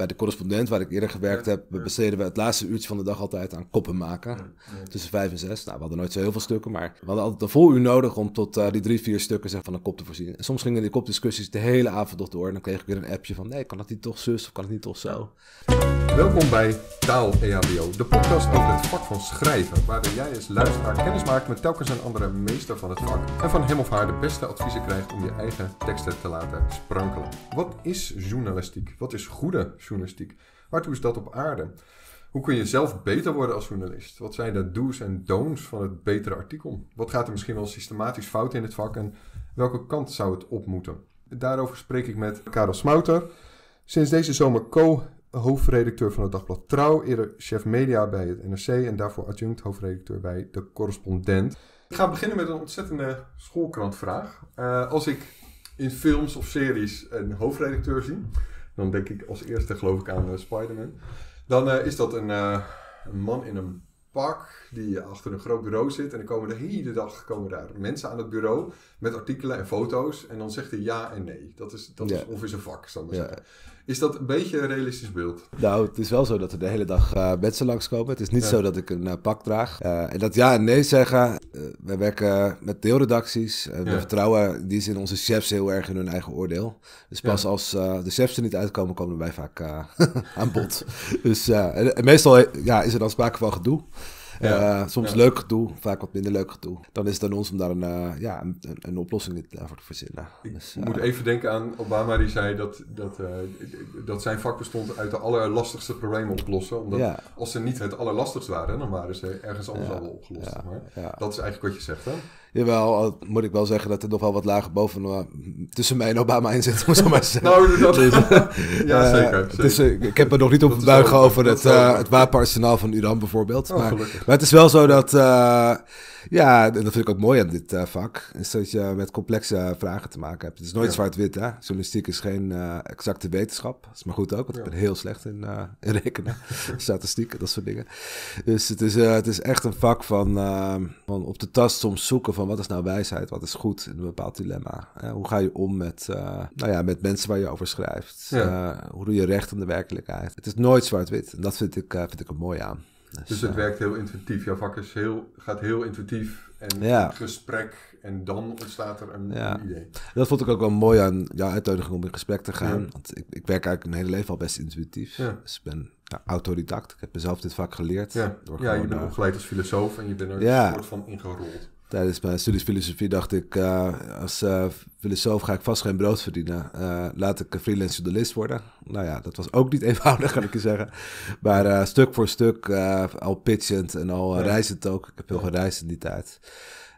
bij de correspondent waar ik eerder gewerkt heb, besteden we het laatste uurtje van de dag altijd aan koppen maken. Tussen vijf en zes. Nou, we hadden nooit zo heel veel stukken, maar we hadden altijd een vol uur nodig om tot eh, die drie, vier stukken van een kop te voorzien. En soms gingen die kopdiscussies de hele avond nog door. En dan kreeg ik weer een appje van, nee, kan dat niet toch zus of kan het niet toch zo? Welkom bij Taal EHBO, de podcast over het vak van schrijven. Waarin jij als luisteraar kennis maakt met telkens een andere meester van het vak. En van hem of haar de beste adviezen krijgt om je eigen teksten te laten sprankelen. Wat is journalistiek? Wat is goede journalistiek? journalistiek. Maar is dat op aarde? Hoe kun je zelf beter worden als journalist? Wat zijn de do's en don'ts van het betere artikel? Wat gaat er misschien wel systematisch fout in het vak en welke kant zou het op moeten? Daarover spreek ik met Karel Smouter, sinds deze zomer co-hoofdredacteur van het dagblad Trouw, eerder chef media bij het NRC en daarvoor adjunct hoofdredacteur bij De Correspondent. Ik ga beginnen met een ontzettende schoolkrantvraag. Eh, als ik in films of series een hoofdredacteur zie, dan denk ik als eerste geloof ik aan eh, Spider-Man. Dan eh, is dat eh, een, man in een pak die achter een groot bureau zit. En dan komen de hele dag komen daar mensen aan het bureau met artikelen en foto's. En dan zegt hij ja en nee. Dat is, dat ja. is een vak, zal ik maar ja. zeggen. Is dat een beetje een realistisch beeld? Nou, het is wel zo dat we de hele dag uh, eh, mensen langskomen. Het is niet zo dat ik een eh, pak draag. Eh, en dat ja en nee zeggen. We werken met deelredacties. We vertrouwen die zin onze chefs heel erg in hun eigen oordeel. Dus pas als de chefs er niet uitkomen, komen wij vaak aan bod. dus meestal ja, is er dan sprake van gedoe. Ja. Eh, soms leuk gedoe, vaak wat minder leuk gedoe. Dan is het aan ons om daar een, eh, ja, een, een, oplossing eh, voor te verzinnen. Ik dus, moet even denken aan Obama, die zei dat, dat, dat zijn vak bestond uit de allerlastigste problemen oplossen. Omdat als ze niet het allerlastigst waren, dan waren ze ergens anders al opgelost. Dat is eigenlijk wat je zegt, hè? Jawel, moet ik wel zeggen dat er nog wel wat lager boven eh, tussen mij en Obama in zit, om zo maar zeggen. Nou, ja, eh, zeker. Is, eh, ik heb me nog niet op het buigen over het, het wapenarsenaal van Iran bijvoorbeeld. Oh, maar, maar, het is wel zo dat... Ja, en dat vind ik ook mooi aan dit eh, vak. Is dat je met complexe vragen te maken hebt. Het is nooit zwart-wit, hè? Journalistiek is geen eh, exacte wetenschap. Dat is maar goed ook, want ik ben heel slecht in, uh, rekenen. Statistiek, dat soort dingen. Dus het is, het is echt een vak van, ehm, van op de tast soms zoeken van wat is nou wijsheid? Wat is goed in een bepaald dilemma? hoe ga je om met, nou ja, met mensen waar je over schrijft? hoe doe je recht aan de werkelijkheid? Het is nooit zwart-wit. En dat vind ik, vind ik er mooi aan dus het werkt heel intuïtief. Jouw vak is heel, gaat heel intuïtief en gesprek en dan ontstaat er een, idee. Dat vond ik ook wel mooi aan jouw uitnodiging om in gesprek te gaan. Want ik, ik, werk eigenlijk mijn hele leven al best intuïtief. Dus ik ben autodidact. Ik heb mezelf dit vak geleerd. door ja je bent opgeleid als filosoof en je bent er een soort van ingerold tijdens mijn studies filosofie dacht ik, eh, als eh, filosoof ga ik vast geen brood verdienen. Eh, laat ik freelance journalist worden. Nou ja, dat was ook niet eenvoudig, kan ik je zeggen. Maar stuk voor stuk, al pitchend en al reizend ook. Ik heb heel gereisd in die tijd.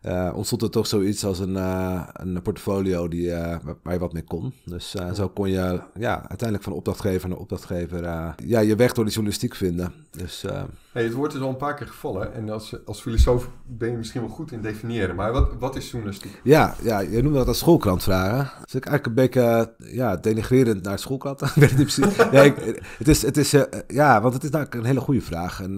Eh, ontstond er toch zoiets als een, eh, een portfolio die, uh, waar je wat mee kon. Dus zo kon je ja, uiteindelijk van opdrachtgever naar opdrachtgever ja, je weg door de journalistiek vinden. Dus, het woord is al een paar keer gevallen en als, als filosoof ben je misschien wel goed in definiëren. Maar wat, wat is journalistiek? Ja, ja, je noemde dat als schoolkrantvragen. Dus ik eigenlijk een beetje ja, denigrerend naar schoolkrant. ja, ik, het is, het is ja, want het is nou een hele goede vraag. En,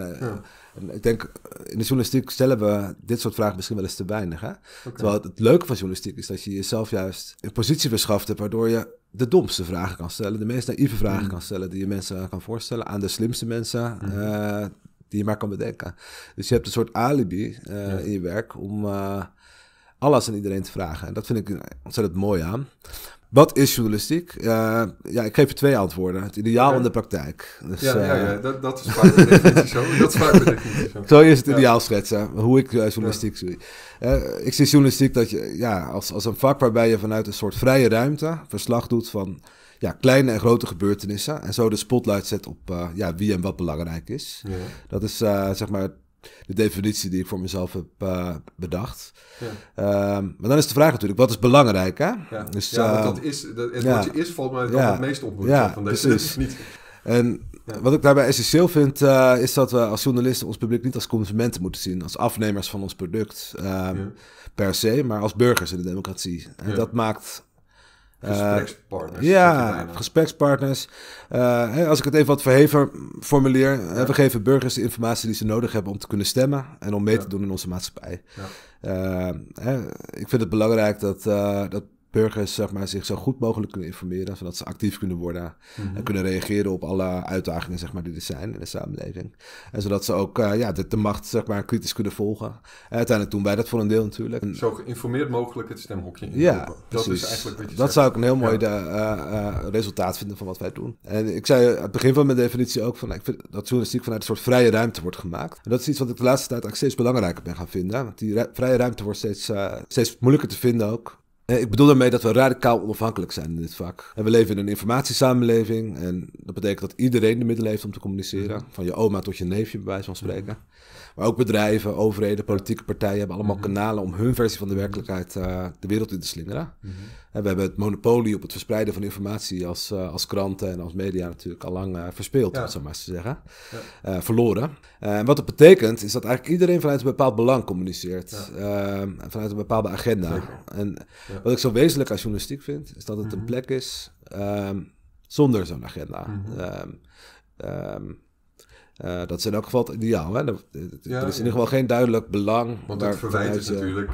ik denk, eh, in de journalistiek stellen we dit soort vragen misschien wel eens te weinig. Hè? Terwijl het, leuke van journalistiek is dat je jezelf juist een positie verschaft hebt waardoor je de domste vragen kan stellen, de meest naïeve vragen mm. kan stellen die je mensen kan voorstellen aan de slimste mensen. Mm. Eh, die je maar kan bedenken. Dus je hebt een soort alibi eh, in je werk om alles aan iedereen te vragen. En dat vind ik ontzettend mooi aan. Wat is journalistiek? Eh, ja, ik geef je twee antwoorden. Het ideaal en de praktijk. Dus, ja, ja, eh, ja, Dat, dat is vaak de definitie zo. Dat is zo. Zo is het ideaal schetsen, hoe ik eh, journalistiek zie. ik zie journalistiek dat je, ja, als, als een vak waarbij je vanuit een soort vrije ruimte verslag doet van ja, kleine en grote gebeurtenissen. En zo de spotlight zet op ja, wie en wat belangrijk is. Dat is zeg maar de definitie die ik voor mezelf heb eh, bedacht. Ja. Ehm, maar dan is de vraag natuurlijk, wat is belangrijk? Hè? Ja, dus, ja eh, dat is, dat, het ja. woordje is volgens mij het meest op. ja, van deze precies. niet. En wat ik daarbij essentieel vind, eh, is dat we als journalisten ons publiek niet als consumenten moeten zien, als afnemers van ons product ehm, per se, maar als burgers in de democratie. En dat maakt eh, gesprekspartners. ja, gesprekspartners. Eh, als ik het even wat verheven formuleer. Eh, ja. We geven burgers de informatie die ze nodig hebben om te kunnen stemmen. En om mee te doen in onze maatschappij. Ja. ik vind het belangrijk dat, dat burgers zeg maar, zich zo goed mogelijk kunnen informeren, zodat ze actief kunnen worden en mhm. kunnen reageren op alle uitdagingen zeg maar, die er zijn in de samenleving. En zodat ze ook eh, ja, de, macht zeg maar, kritisch kunnen volgen. uiteindelijk doen wij dat voor een deel natuurlijk. Zo geïnformeerd mogelijk het stemhokje in ja, Dat is eigenlijk Dat zou ik een heel mooi eh, eh, resultaat vinden van wat wij doen. En ik zei aan het begin van mijn definitie ook van, nou, ik vind dat journalistiek vanuit een soort vrije ruimte wordt gemaakt. En dat is iets wat ik de laatste tijd steeds belangrijker ben gaan vinden. Want die vrije ruimte wordt steeds, steeds moeilijker te vinden ook. Eh, ik bedoel daarmee dat we radicaal onafhankelijk zijn in dit vak. En we leven in een informatiesamenleving. En dat betekent dat iedereen de middelen heeft om te communiceren. Van je oma tot je neefje, bij wijze van mhm. spreken. Maar ook bedrijven, overheden, politieke partijen hebben allemaal mhm. kanalen om hun versie van de werkelijkheid eh, de wereld in te slingeren. Mhm. en we hebben het monopolie op het verspreiden van informatie als, eh, als kranten en als media natuurlijk al lang eh, verspeeld, ja. om het zo maar eens te zeggen. Ja. verloren. en wat dat betekent is dat eigenlijk iedereen vanuit een bepaald belang communiceert. vanuit een bepaalde agenda. En wat ik zo wezenlijk als journalistiek vind, is dat het een mhm. plek is ehm, zonder zo'n agenda. Mm uh, dat is in elk geval het ideaal. Hè? Er, is in ieder geval geen duidelijk belang. Want het verwijt is natuurlijk.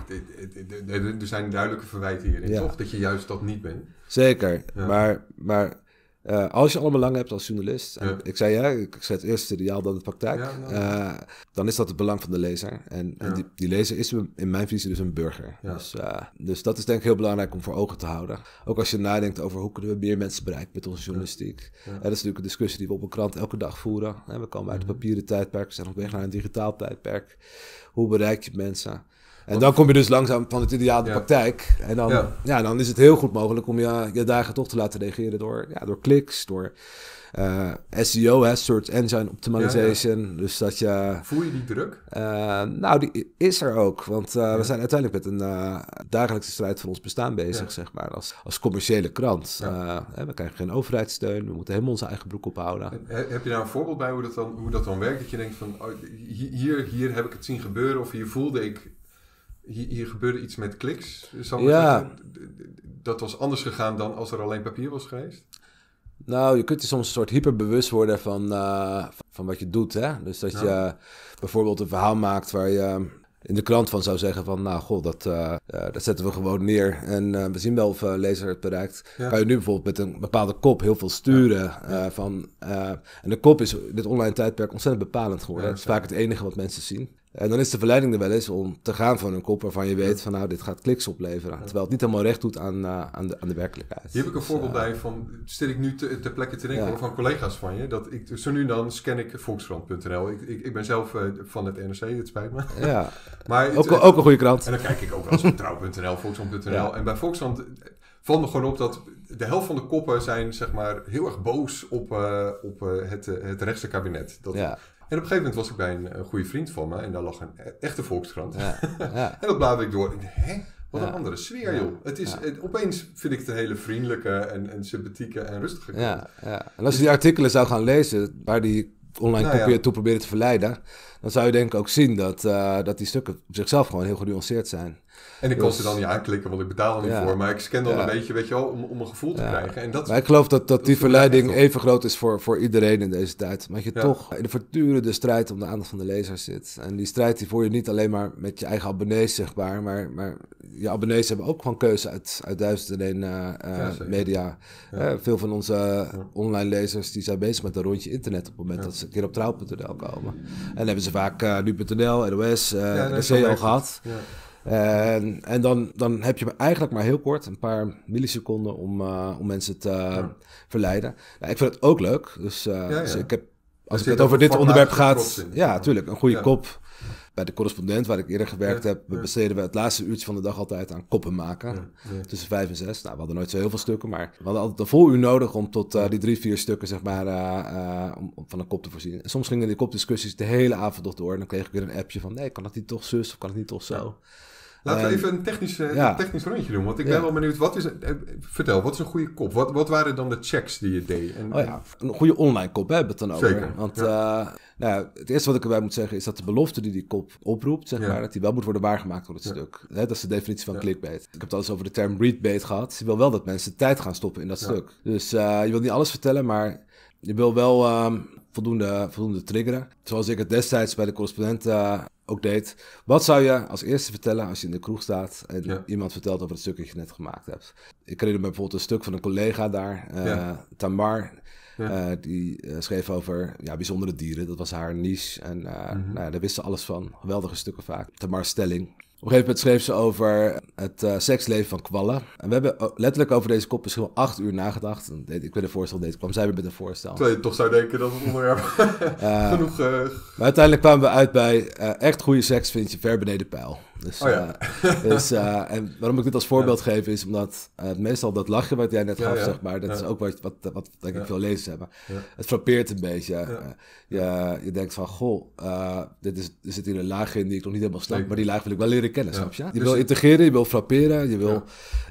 Er zijn duidelijke verwijten hierin, toch? Dat je juist dat niet bent. Zeker. Maar, maar eh, als je allemaal lang hebt als journalist, en ik zei ja, ik zet het eerst ideaal dan de praktijk, eh, dan is dat het belang van de lezer. En, die, lezer is in mijn visie dus een burger. Dus, eh, dus, dat is denk ik heel belangrijk om voor ogen te houden. Ook als je nadenkt over hoe kunnen we meer mensen bereiken met onze journalistiek. En dat is natuurlijk een discussie die we op een krant elke dag voeren. We komen uit het mhm. papieren tijdperk, we zijn op weg naar een digitaal tijdperk. Hoe bereik je mensen? En dan kom je dus langzaam van het ideaal de praktijk. En dan, ja. dan is het heel goed mogelijk om je, je dagen toch te laten reageren door, ja, door kliks, door eh, SEO, hè, Search Engine Optimization. Dus dat je. Voel je die druk? Eh, nou, die is er ook. Want eh, we zijn uiteindelijk met een dagelijkse strijd van ons bestaan bezig, zeg maar. Als, als commerciële krant. Hè, we krijgen geen overheidssteun. We moeten helemaal onze eigen broek ophouden. heb je daar een voorbeeld bij hoe dat dan, hoe dat dan werkt? Dat je denkt van, oh, hier, hier heb ik het zien gebeuren. Of hier voelde ik hier, gebeurde iets met kliks. Dat was anders gegaan dan als er alleen papier was geweest? Nou, je kunt je soms een soort hyperbewust worden van, eh, van wat je doet. Hè? Dus dat je bijvoorbeeld een verhaal maakt waar je in de krant van zou zeggen van... nou, god, dat, eh, eh, dat zetten we gewoon neer en we zien wel of lezer het bereikt. Ja. Kan je nu bijvoorbeeld met een bepaalde kop heel veel sturen. van, en de kop is dit online tijdperk ontzettend bepalend geworden. Het is vaak het enige wat mensen zien. En dan is de verleiding er wel eens om te gaan voor een kop waarvan je weet van nou, dit gaat kliks opleveren. Terwijl het niet helemaal recht doet aan, eh, aan, de, aan de werkelijkheid. Hier heb ik een dus, voorbeeld eh, bij van, stel ik nu ter plekke te denken van collega's van je, dat ik zo nu en dan scan ik volkskrant.nl. Ik, ik, ik, ben zelf eh, van het NRC, het spijt me. Ja, maar ook, ook een goede krant. En dan kijk ik ook wel eens op trouw.nl, volkskrant.nl. En bij volkskrant valt me gewoon op dat de helft van de koppen zijn zeg maar heel erg boos op, op het, het rechtse kabinet. Dat, ja en op een gegeven moment was ik bij een, goede vriend van me en daar lag een e-, echte volkskrant. Ja, ja. en dat bladerde ik door. En, hè? Wat een andere sfeer, joh. Het is, opeens vind ik het een hele vriendelijke en, en sympathieke en rustige krant. Ja, ja. En als je dus die artikelen zou gaan lezen, waar die online nou, toe proberen te verleiden, dan zou je denk ik ook zien dat, eh, dat die stukken op zichzelf gewoon heel genuanceerd zijn. En ik kon dus- ze dan niet aanklikken, want ik betaal er niet voor. Maar ik scan dan een beetje, weet je wel, om, om een gevoel te krijgen. En dat, maar ik geloof dat, dat die verleiding even groot is voor, voor iedereen in deze tijd. Maar je toch in de voortdurende strijd om de aandacht van de lezer zit. En die strijd die voer je niet alleen maar met je eigen abonnees zichtbaar. Maar, maar je abonnees hebben ook gewoon keuze uit, uit duizenden en eh, eh, media. Eh, veel van onze online lezers die zijn bezig met een rondje internet op het moment dat ze een keer op trouw.nl komen. En dan hebben ze vaak nu.nl, NOS, uh, ja, al gehad. Ja. En, en dan, dan heb je eigenlijk maar heel kort, een paar milliseconden, om, eh, om mensen te verleiden. ik vind het ook leuk. Dus, eh, dus ik heb, als het over dit onderwerp gaat, ja, natuurlijk, een goede kop. Bij de correspondent, waar ik eerder gewerkt heb, besteden we het laatste uurtje van de dag altijd aan koppen maken. Tussen vijf en zes. Nou, we hadden nooit zo heel veel stukken, maar we hadden altijd een vol uur nodig om tot eh, die drie, vier stukken, zeg maar, om, van een kop te voorzien. En soms gingen die kopdiscussies de hele avond nog door. En dan kreeg ik weer een appje van: nee, kan dat niet toch zus of kan het niet toch zo? Laten we even een technisch, eh, technisch rondje doen. Want ik ben wel benieuwd. Wat is, eh, vertel, wat is een goede kop? Wat, wat waren dan de checks die je deed? En, oh ja, een goede online kop hebben we het dan over. Zeker. Want eh, nou, het eerste wat ik erbij moet zeggen is dat de belofte die die kop oproept, zeg maar, dat die wel moet worden waargemaakt door het stuk. dat is de definitie van clickbait. Ik heb het al eens over de term readbait gehad. Je wil wel dat mensen tijd gaan stoppen in dat stuk. Dus je wilt niet alles vertellen, maar je wil wel ehm, voldoende, voldoende triggeren. Zoals ik het destijds bij de correspondent eh, ook deed. Wat zou je als eerste vertellen als je in de kroeg staat en iemand vertelt over het stuk dat je net gemaakt hebt? Ik kreeg me bijvoorbeeld een stuk van een collega daar, uh, Tamar. Eh, die schreef over ja, bijzondere dieren. Dat was haar niche. En mhm. nou ja, daar wist ze alles van. Geweldige stukken vaak. Tamar Stelling. Op een gegeven moment schreef ze over het eh, seksleven van kwallen. En we hebben oh, letterlijk over deze kop misschien wel acht uur nagedacht. En weet, ik ben een voorstel deed, kwam zij weer met een voorstel. Terwijl je toch zou denken dat het onderwerp eh, genoeg... Uh... Maar uiteindelijk kwamen we uit bij echt goede seks vind je ver beneden pijl. Dus, oh, ja. Eh, dus, eh, en waarom ik dit als voorbeeld geef is omdat eh, meestal dat lachen wat jij net gaf, zeg maar, dat is ook wat, wat, wat denk ik veel lezers hebben. Het frappeert een beetje. je, je denkt van, goh, dit is, er zit hier een laag in die ik nog niet helemaal snap, maar die laag wil ik wel leren kennen, snap je? Je dus wil integreren, je wil frapperen, je wil,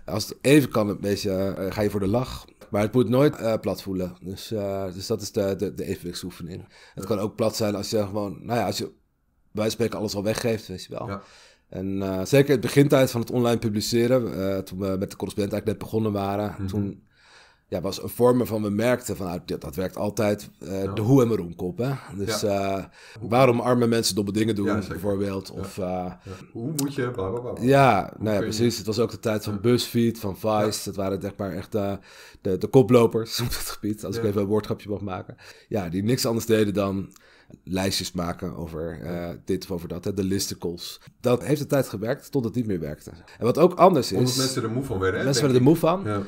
als het even kan, een beetje, ga je voor de lach. Maar het moet nooit plat voelen. Dus, dus dat is de, de, de evenwichtsoefening. Het kan ook plat zijn als je gewoon, nou ja, als je wij alles al weggeeft, weet je wel. Ja. En uh, zeker het begintijd van het online publiceren, eh, toen we met de correspondent eigenlijk net begonnen waren, mhm. toen ja, was een vorm van we merkten van nou, dat, dat, werkt altijd eh, de hoe en waarom kop. Hè? Dus waarom arme mensen domme dingen doen, bijvoorbeeld. Of, Hoe moet je, Ja, nou ja, precies. Het was ook de tijd van BuzzFeed, van Vice. Dat waren zeg maar echt de, de koplopers op dat gebied, als ik even een woordgrapje mag maken. Ja, die niks anders deden dan lijstjes maken over eh, dit of over dat, hè, de listicles. Dat heeft een tijd gewerkt tot het niet meer werkte. En wat ook anders is... Omdat mensen er moe van werden. mensen werden er moe van. Eh,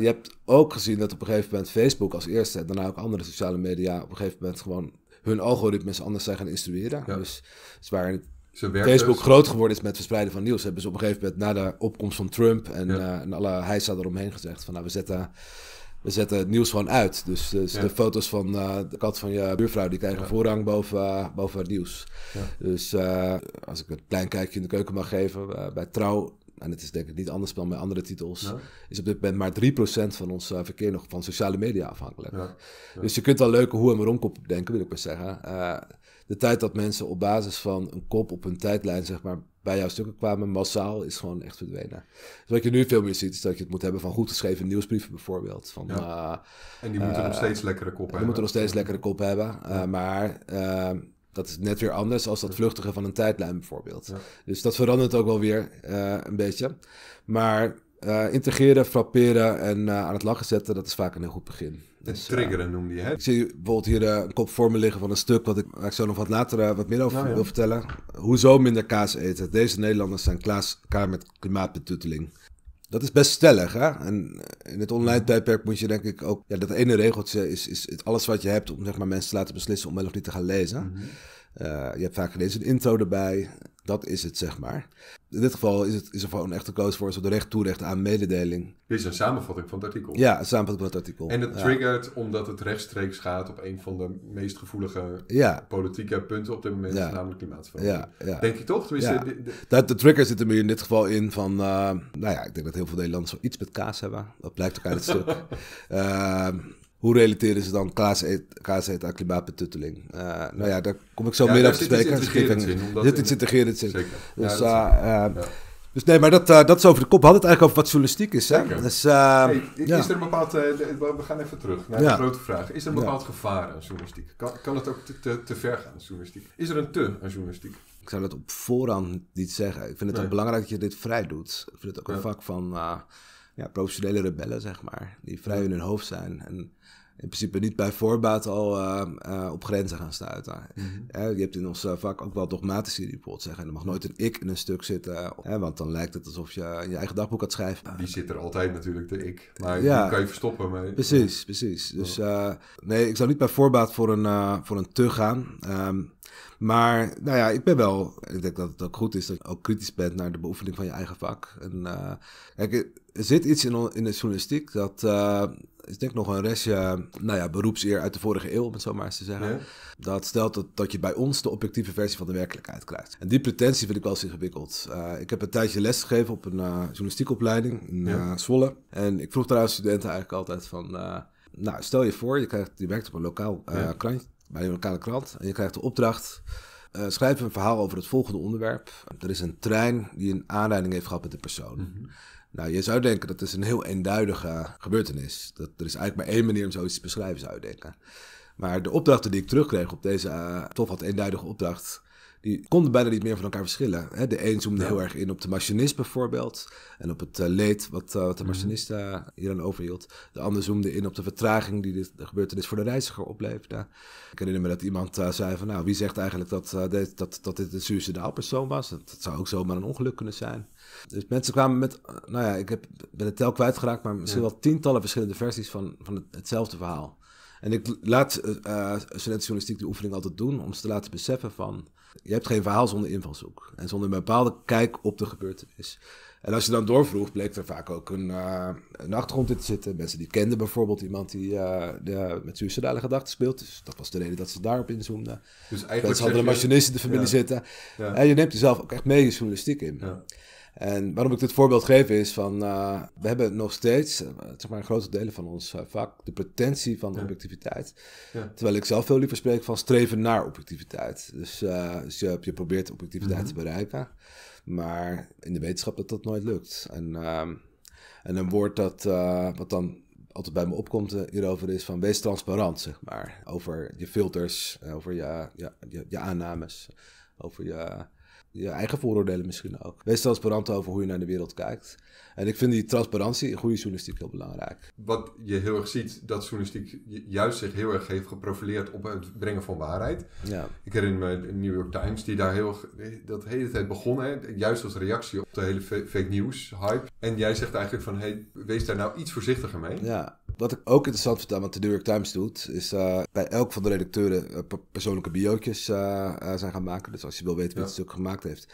je hebt ook gezien dat op een gegeven moment Facebook als eerste... en daarna ook andere sociale media op een gegeven moment gewoon hun algoritmes anders zijn gaan instrueren. Dus ze waren Facebook dus- groot geworden is met verspreiden van nieuws, hebben ze op een gegeven moment na de opkomst van Trump en, ja. uh, en alle heisa eromheen gezegd van nou we zetten we zetten het nieuws gewoon uit. Dus, dus de foto's van eh, de kat van je buurvrouw, die krijgen voorrang boven, eh, boven het nieuws. Dus eh, als ik een klein kijkje in de keuken mag geven, bij Trouw, en het is denk ik niet anders dan bij andere titels, is op dit moment maar 3% van ons verkeer nog van sociale media afhankelijk. Dus je kunt wel leuke hoe en waarom kop denken, wil ik maar zeggen de tijd dat mensen op basis van een kop op hun tijdlijn, zeg maar, bij jouw stukken kwamen, massaal, is gewoon echt verdwenen. Dus wat je nu veel meer ziet, is dat je het moet hebben van goed geschreven nieuwsbrieven bijvoorbeeld. Van, eh, en die moeten eh, nog steeds lekkere kop hebben. Die moeten nog steeds lekkere kop hebben. Eh, maar dat is net weer anders als dat vluchtige van een tijdlijn bijvoorbeeld. Dus dat verandert ook wel weer een beetje. Maar integreren, frapperen en aan het lachen zetten, dat is vaak een heel goed begin. Dus, triggeren eh, noemde je, Ik zie bijvoorbeeld hier eh, een kop voor me liggen van een stuk... wat ik, waar ik zo nog wat later eh, wat meer over nou wil vertellen. Hoezo minder kaas eten? Deze Nederlanders zijn klaar met klimaatbetoeteling. Dat is best stellig, hè? En in het online tijdperk moet je denk ik ook... Ja, dat ene regeltje is, is alles wat je hebt om zeg maar, mensen te laten beslissen om wel of niet te gaan lezen. Mhm. je hebt vaak ineens een intro erbij. Dat is het, zeg maar. In dit geval is, het, is er gewoon echt koos voor zo de recht toerecht aan mededeling. Dit is een samenvatting van het artikel. Ja, een samenvatting van het artikel. En het triggert omdat het rechtstreeks gaat op een van de meest gevoelige ja. politieke punten op dit moment, ja. namelijk klimaatverandering. Denk je toch? De, Dat, de trigger zit er meer in dit geval in van, uh, nou ja, ik denk dat heel veel Nederlanders iets met kaas hebben. Dat blijkt ook uit het stuk. Eh, hoe relateren ze dan kaas aan klimaatbetutteling? Uh, eh, nou ja, daar kom ik zo ja, meer op te spreken. Dus dit zit zin. Dit in. Dus, eh, eh, ja, dus nee, maar dat, dat is over de kop. We hadden het eigenlijk over wat journalistiek is. Hè? Dus, ehm, is er een bepaald... we gaan even terug naar de grote vraag. Is er een bepaald gevaar aan journalistiek? Kan, het ook te, te, ver gaan, journalistiek? Is er een te aan journalistiek? Ik zou dat op voorhand niet zeggen. Ik vind het ook belangrijk dat je dit vrij doet. Ik vind het ook een vak van ja, professionele rebellen, zeg maar. Die vrij in hun hoofd zijn en in principe niet bij voorbaat al ehm, eh, op grenzen gaan stuiten. Mhm. je hebt in ons eh, vak ook wel dogmatische die bijvoorbeeld zeggen: er mag nooit een ik in een stuk zitten, want dan lijkt het alsof je je eigen dagboek had schrijven. Ah, die zit er altijd natuurlijk, de ik. Maar ja, die kan je verstoppen. mee. Precies, precies. Dus eh, nee, ik zou niet bij voorbaat voor een, voor een te gaan. Ehm, maar nou ja, ik ben wel. Ik denk dat het ook goed is dat je ook kritisch bent naar de beoefening van je eigen vak. En, kijk, er zit iets in, in de journalistiek dat is denk ik nog een restje nou ja, beroepseer uit de vorige eeuw, om het zo maar eens te zeggen. Dat stelt dat, dat je bij ons de objectieve versie van de werkelijkheid krijgt. En die pretentie vind ik wel eens ingewikkeld. Eh, ik heb een tijdje lesgegeven op een uh, journalistiekopleiding in eh, Zwolle. En ik vroeg daar aan studenten eigenlijk altijd van... nou, stel je voor, je, krijgt, je werkt op een lokaal krant, bij een lokale krant en je krijgt de opdracht... schrijf een verhaal over het volgende onderwerp. Er is een trein die een aanleiding heeft gehad met de persoon. Mhm. Nou, je zou denken dat is een heel eenduidige gebeurtenis. Dat, er is eigenlijk maar één manier om zoiets te beschrijven, zou je denken. Maar de opdrachten die ik terugkreeg op deze uh, toch wat eenduidige opdracht, die konden bijna niet meer van elkaar verschillen. De een zoomde heel erg in op de machinist bijvoorbeeld. En op het eh, leed wat, eh, wat de mhm. eh, hier aan overhield. De ander zoomde in op de vertraging die dit, de gebeurtenis voor de reiziger opleefde. Ik herinner me dat iemand zei van nou, wie zegt eigenlijk dat, dat, dat, dat dit een suicidaal persoon was? Dat, zou ook zomaar een ongeluk kunnen zijn. Dus mensen kwamen met, nou ja, ik heb, ben het tel kwijtgeraakt, maar misschien wel tientallen verschillende versies van, van hetzelfde verhaal. En ik laat uh, studenten journalistiek die oefening altijd doen om ze te laten beseffen van je hebt geen verhaal zonder invalshoek. En zonder een bepaalde kijk op de gebeurtenis. En als je dan doorvroeg, bleek er vaak ook een, eh, een achtergrond in te zitten. Mensen die kenden bijvoorbeeld iemand die, eh, met suicidale gedachten speelt. Dus dat was de reden dat ze daarop inzoomden. Dus eigenlijk Mensen hadden een machinist in de familie zitten. En je neemt jezelf ook echt mee je journalistiek in. Ja. En waarom ik dit voorbeeld geef is van, eh, we hebben nog steeds, eh, zeg maar, een grote delen van ons eh, vak, de pretentie van objectiviteit. Terwijl ik zelf veel liever spreek van streven naar objectiviteit. Dus, dus je, probeert objectiviteit mhm. te bereiken, maar in de wetenschap dat dat nooit lukt. En, ehm, en een woord dat, wat dan altijd bij me opkomt hierover is van, wees transparant, zeg maar. Over je filters, over je, je aannames, over je je eigen vooroordelen misschien ook. Wees transparant over hoe je naar de wereld kijkt. En ik vind die transparantie in goede journalistiek heel belangrijk. Wat je heel erg ziet, dat journalistiek juist zich heel erg heeft geprofileerd op het brengen van waarheid. Ja. Ik herinner me de New York Times, die daar heel, dat hele tijd begonnen juist als reactie op de hele fake news hype. En jij zegt eigenlijk van, hey, wees daar nou iets voorzichtiger mee. Ja, wat ik ook interessant vind aan wat de New York Times doet, is uh, bij elk van de redacteuren eh, persoonlijke biootjes eh, zijn gaan maken. Dus als je wil weten wie het stuk gemaakt heeft,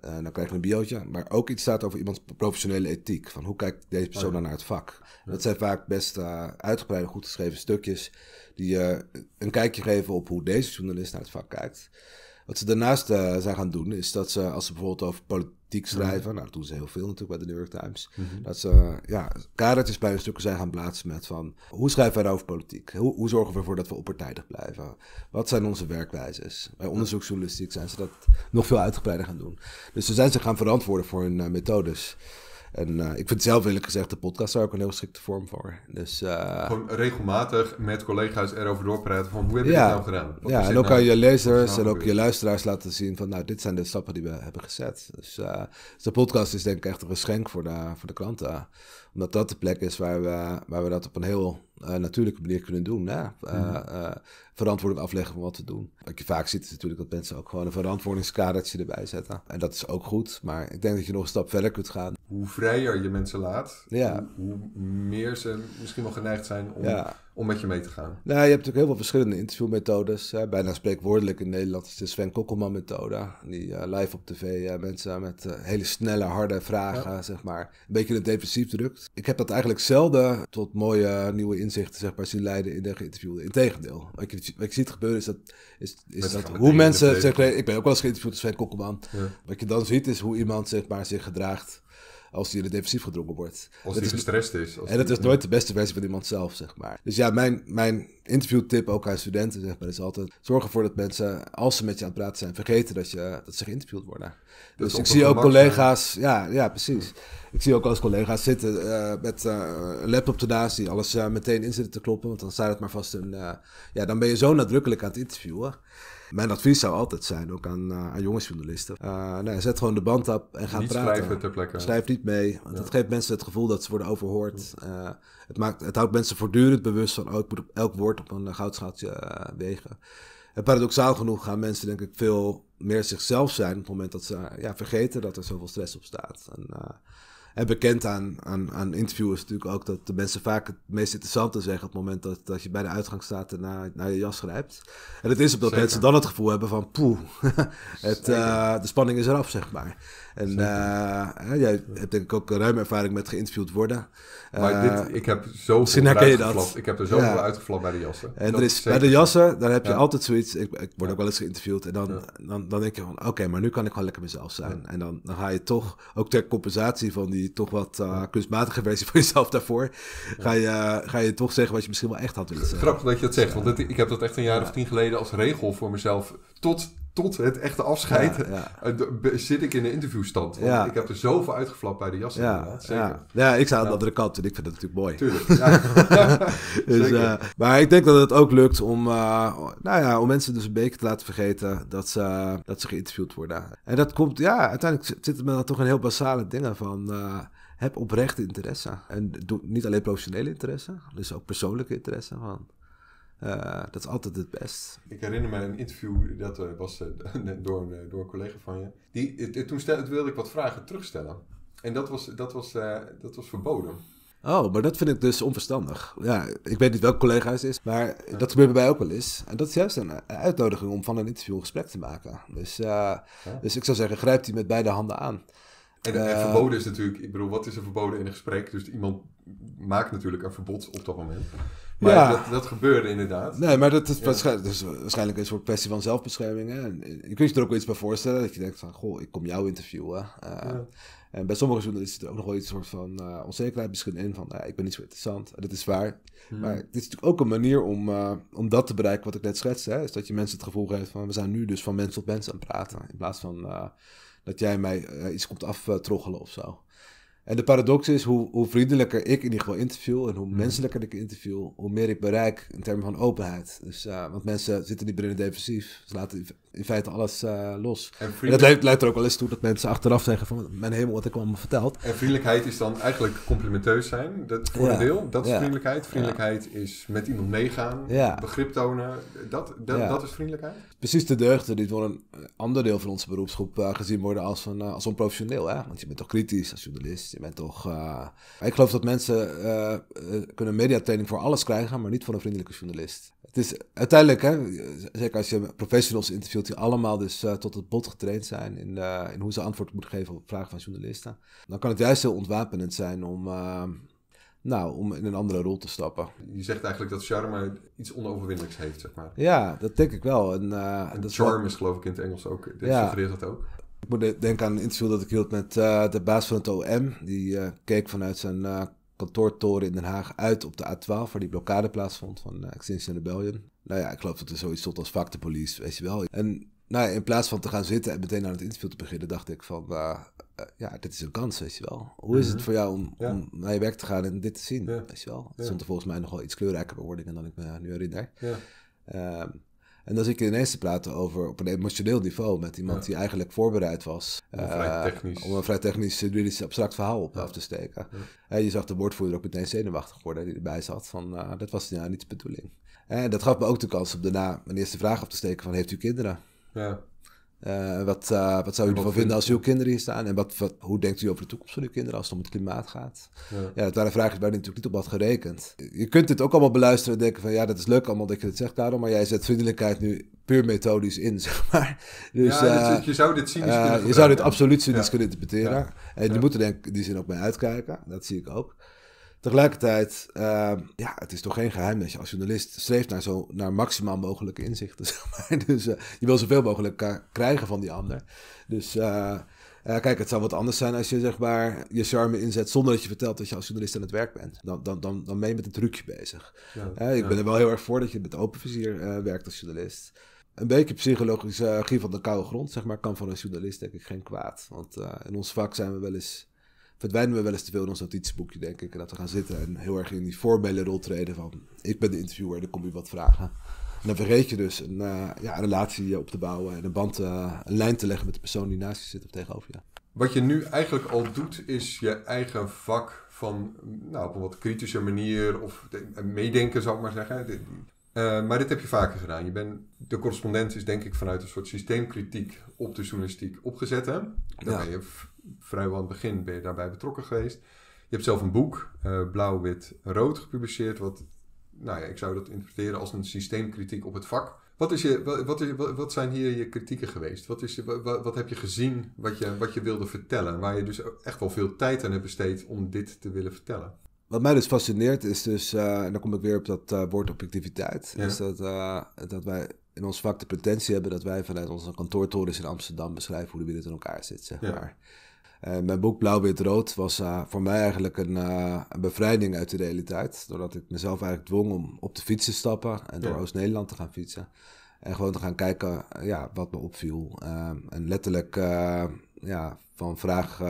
dan krijg je een biootje. Maar ook iets staat over iemands professionele ethiek. Van hoe kijkt deze persoon oh, naar het vak? Dat zijn vaak best uitgebreide, goed geschreven stukjes. Die uh, een kijkje geven op hoe deze journalist naar het vak kijkt. Wat ze daarnaast zijn gaan doen, is dat ze, als ze bijvoorbeeld over Mhm. schrijven. Nou, dat doen ze heel veel natuurlijk bij de New York Times. Mhm. Dat ze, ja, kadertjes bij hun stukken zijn gaan plaatsen met van... hoe schrijven wij nou over politiek? Hoe, zorgen we ervoor dat we onpartijdig blijven? Wat zijn onze werkwijzes? Bij onderzoeksjournalistiek zijn ze dat nog veel uitgebreider gaan doen. Dus ze zijn zich gaan verantwoorden voor hun eh, methodes... En eh, ik vind zelf eerlijk gezegd de podcast daar ook een heel geschikte vorm voor. Dus, eh, Gewoon regelmatig met collega's erover doorpraten van hoe heb je het dit nou gedaan? ja, en ook aan nou? je lezers nou en ook je luisteraars laten zien van nou, dit zijn de stappen die we hebben gezet. Dus, eh, dus, de podcast is denk ik echt een geschenk voor de, voor de klanten. Omdat dat de plek is waar we, waar we dat op een heel eh, natuurlijke manier kunnen doen. Hè? Eh, mhm. eh, verantwoording afleggen van wat we doen. Wat je vaak ziet is natuurlijk dat mensen ook gewoon een verantwoordingskadertje erbij zetten. En dat is ook goed, maar ik denk dat je nog een stap verder kunt gaan. Hoe vrijer je mensen laat, ja. hoe, meer ze misschien wel geneigd zijn om, om met je mee te gaan. Nou, je hebt natuurlijk heel veel verschillende interviewmethodes. Hè? Bijna spreekwoordelijk in Nederland is de Sven Kokkelman-methode. Die live op tv mensen met hele snelle, harde vragen, zeg maar, een beetje in het defensief drukt. Ik heb dat eigenlijk zelden tot mooie nieuwe interviews inzichten zeg maar, zien leiden in de geïnterviewde. Integendeel, wat ik, wat ik zie gebeuren is dat, is, is dat, hoe mensen... Zeg, ik ben ook wel eens geïnterviewd als Sven Kokkelman. Wat je dan ziet is hoe iemand zeg maar, zich gedraagt als hij in de defensief gedrongen wordt. Als hij gestrest is. en dat is nooit de beste versie van iemand zelf, zeg maar. Dus ja, mijn, mijn interviewtip ook aan studenten, zeg maar, is altijd zorg ervoor dat mensen, als ze met je aan het praten zijn, vergeten dat, je, dat ze geïnterviewd worden. dus ik zie ook collega's, ja, ja, precies. Ik zie ook als collega's zitten eh, met eh, een laptop ernaast die alles eh, meteen in zitten te kloppen, want dan staat het maar vast een, ja, dan ben je zo nadrukkelijk aan het interviewen. Mijn advies zou altijd zijn, ook aan, eh, jonge aan eh, nou zet gewoon de band op en ga praten. Schrijf niet mee. Want ja. dat geeft mensen het gevoel dat ze worden overhoord. Eh, het, maakt, het houdt mensen voortdurend bewust van, oh, ik moet op elk woord op een goudschaaltje wegen. En paradoxaal genoeg gaan mensen denk ik veel meer zichzelf zijn op het moment dat ze ja, vergeten dat er zoveel stress op staat. En, en bekend aan, aan, aan interviewers natuurlijk ook dat de mensen vaak het meest interessante zeggen op het moment dat, dat je bij de uitgang staat en naar, naar je jas grijpt. En het is omdat mensen dan het gevoel hebben van poeh, het, eh, de spanning is eraf, zeg maar. En uh, jij hebt denk ik ook een ruime ervaring met geïnterviewd worden. Maar dit, ik heb zoveel uitgeflapt. Ik heb er zoveel ja. uitgeflapt bij de jassen. En er is, bij de jassen, daar heb je altijd zoiets. Ik, ik word ook wel eens geïnterviewd. En dan, dan, dan denk je van oké, maar nu kan ik gewoon lekker mezelf zijn. En dan, dan ga je toch, ook ter compensatie van die toch wat uh, kunstmatige versie van jezelf daarvoor, ga je, ga je toch zeggen wat je misschien wel echt had willen zeggen. Grappig dat je dat zegt, want ik heb dat echt een jaar of tien geleden als regel voor mezelf tot tot het echte afscheid eh, zit ik in de interviewstand. ja. ik heb er zoveel uitgeflapt bij de jas. Ja, ja. ik sta aan de andere kant en ik vind het natuurlijk mooi. Dus, eh, maar ik denk dat het ook lukt om, eh, nou ja, om mensen dus een beetje te laten vergeten dat ze, dat ze geïnterviewd worden. En dat komt, ja, uiteindelijk zit het me dan toch een heel basale dingen van heb oprechte interesse. En doe niet alleen professionele interesse, dus ook persoonlijke interesse. Van eh, dat is altijd het best. Ik herinner me een interview, dat eh, was uh, door, een, door collega van je. Die, toen, stel, wilde ik wat vragen terugstellen. En dat was, dat, was, dat was verboden. Oh, maar dat vind ik dus onverstandig. Ja, ik weet niet welk collega het is, maar dat gebeurt bij mij ook wel eens. En dat is juist een uitnodiging om van een interview een gesprek te maken. Dus, dus ik zou zeggen, grijp die met beide handen aan. En, eh, verboden is natuurlijk, ik bedoel, wat is er verboden in een gesprek? Dus iemand maakt natuurlijk een verbod op dat moment. Maar ja. dat, dat, gebeurde inderdaad. Nee, maar dat is, waarschijnlijk, is waarschijnlijk een soort kwestie van zelfbescherming. Hè? En, je je er ook wel iets bij voorstellen, dat je denkt van, goh, ik kom jou interviewen. Eh, en bij sommige journalisten er ook nog wel iets soort van uh, onzekerheid misschien in, van ik ben niet zo interessant. dat is waar. Maar het is natuurlijk ook een manier om, om dat te bereiken wat ik net schetste. Hè? Is dat je mensen het gevoel geeft van, we zijn nu dus van mens tot mens aan het praten. In plaats van dat jij mij eh, iets komt aftroggelen of zo. En de paradox is, hoe, hoe vriendelijker ik in ieder geval interview en hoe mhm. menselijker ik interview, hoe meer ik bereik in termen van openheid. Dus, uh, want mensen zitten niet meer in het defensief. Ze laten in feite alles eh, los. En, en dat leidt, er ook wel eens toe dat mensen achteraf zeggen van... Mijn hemel, wat ik allemaal verteld. En vriendelijkheid is dan eigenlijk complimenteus zijn. Dat, voordeel, dat is vriendelijkheid. Vriendelijkheid is met iemand meegaan. Begrip tonen. Dat, dat, dat, is vriendelijkheid. Precies de deugden die voor een ander deel van onze beroepsgroep eh, gezien worden als, een, eh, als onprofessioneel. Hè? Want je bent toch kritisch als journalist. Je bent toch... ik geloof dat mensen kunnen mediatraining voor alles krijgen, maar niet voor een vriendelijke journalist het is uiteindelijk, hè, zeker als je professionals interviewt, die allemaal dus eh, tot het bot getraind zijn in, eh, in hoe ze antwoord moeten geven op vragen van journalisten, dan kan het juist heel ontwapenend zijn om, ehm, nou, om in een andere rol te stappen. Je zegt eigenlijk dat charme iets onoverwinnelijks heeft, zeg maar. Ja, dat denk ik wel. En, eh, en dat charme is geloof ik in het Engels ook, dit ja. suggereert dat ook. Ik moet denken aan een interview dat ik hield met de baas van het OM. Die keek vanuit zijn kantoortoren in Den Haag uit op de A12, waar die blokkade plaatsvond van uh, Extinction Rebellion. Nou ja, ik geloof dat er zoiets stond als fuck de weet je wel. En nou ja, in plaats van te gaan zitten en meteen aan het interview te beginnen, dacht ik van, eh, eh, ja, dit is een kans, weet je wel. Hoe is het mhm. voor jou om, om, naar je werk te gaan en dit te zien, weet je wel. Het stond er volgens mij nogal iets kleurrijker bewoordingen dan ik me nu herinner. Ja. Ehm, en dan zit ik ineens te praten over op een emotioneel niveau met iemand die eigenlijk voorbereid was uh, om een vrij technisch, juridisch abstract verhaal op af te steken. En je zag de woordvoerder ook meteen zenuwachtig worden die erbij zat van nou, dat was ja, nou niet de bedoeling. En dat gaf me ook de kans om daarna mijn eerste vraag op te steken van heeft u kinderen? Ja. Eh, wat, eh, wat zou u ervan vinden als uw kinderen hier staan? En wat, hoe denkt u over de toekomst van uw kinderen als het om het klimaat gaat? Ja, dat waren vragen waar natuurlijk niet op had gerekend. Je kunt dit ook allemaal beluisteren en denken van ja, dat is leuk allemaal dat je het zegt daarom, maar jij zet vriendelijkheid nu puur methodisch in, zeg maar. Dus, ja, eh, je zou dit cynisch kunnen Je zou dit absoluut cynisch kunnen interpreteren. En je moet er denk ik in die zin ook mee uitkijken, dat zie ik ook. Tegelijkertijd, ehm, ja, het is toch geen geheim dat je als journalist streeft naar, zo, naar maximaal mogelijke inzichten. Zeg maar. Dus uh, je wil zoveel mogelijk krijgen van die ander. Dus eh, kijk, het zou wat anders zijn als je zeg maar, je charme inzet zonder dat je vertelt dat je als journalist aan het werk bent. Dan, dan, dan, dan ben je met een trucje bezig. Ja, ik ben er wel heel erg voor dat je met open vizier eh, werkt als journalist. Een beetje psychologisch uh, van de koude grond, zeg maar, kan van een journalist denk ik geen kwaad. Want in ons vak zijn we wel eens verdwijnen we wel eens te veel in ons notitieboekje, denk ik. En dat we gaan zitten en heel erg in die formele rol treden van... ik ben de interviewer, dan kom je wat vragen. En dan vergeet je dus een, eh, ja, relatie op te bouwen en een band, eh, een lijn te leggen met de persoon die naast je zit of tegenover je. Wat je nu eigenlijk al doet, is je eigen vak van, nou, op een wat kritische manier of eh, meedenken, zou ik maar zeggen. maar dit heb je vaker gedaan. Je bent, de correspondent is denk ik vanuit een soort systeemkritiek op de journalistiek opgezet. Hè? Daar ja. ben je vrijwel aan het begin ben je daarbij betrokken geweest. Je hebt zelf een boek, eh, Blauw, Wit, Rood, gepubliceerd. Wat, nou ja, ik zou dat interpreteren als een systeemkritiek op het vak. Wat, is je, wat, is, wat zijn hier je kritieken geweest? Wat, is je, wat, heb je gezien wat je, wat je wilde vertellen? Waar je dus echt wel veel tijd aan hebt besteed om dit te willen vertellen. Wat mij dus fascineert is dus, eh, en dan kom ik weer op dat eh, woord objectiviteit, is dat, dat wij in ons vak de pretentie hebben dat wij vanuit onze kantoortorens in Amsterdam beschrijven hoe de wereld in elkaar zit, zeg ja. maar. Eh, mijn boek Blauw-Wit-Rood was eh, voor mij eigenlijk eh, een, bevrijding uit de realiteit. Doordat ik mezelf eigenlijk dwong om op de fiets te stappen en door Oost-Nederland te gaan fietsen. En gewoon te gaan kijken ja, wat me opviel. en letterlijk ja, van vraag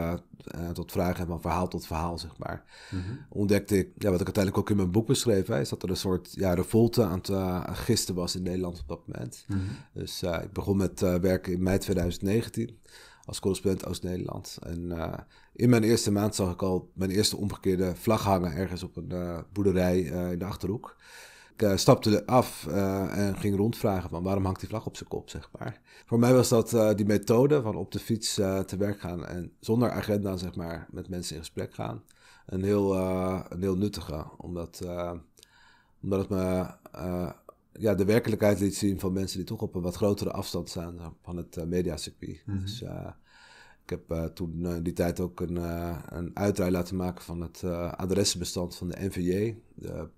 tot vraag en van verhaal tot verhaal, zeg maar. Mhm. Ontdekte ik, ja, wat ik uiteindelijk ook in mijn boek beschreef, hè, is dat er een soort ja, revolte aan het gisten was in Nederland op dat moment. Mhm. Dus ik begon met werken in mei 2019 als correspondent Oost-Nederland. En eh, in mijn eerste maand zag ik al mijn eerste omgekeerde vlag hangen ergens op een eh, boerderij eh, in de Achterhoek. Ik stapte af en ging rondvragen van waarom hangt die vlag op zijn kop, zeg maar. Voor mij was dat die methode van op de fiets te werk gaan en zonder agenda, zeg maar, met mensen in gesprek gaan. Een heel, een heel nuttige, omdat, omdat het me ja, de werkelijkheid liet zien van mensen die toch op een wat grotere afstand staan van het eh, mediacircuit. Mm -hmm. Dus eh, ik heb eh, toen in die tijd ook een, een laten maken van het adressenbestand van de NVJ, de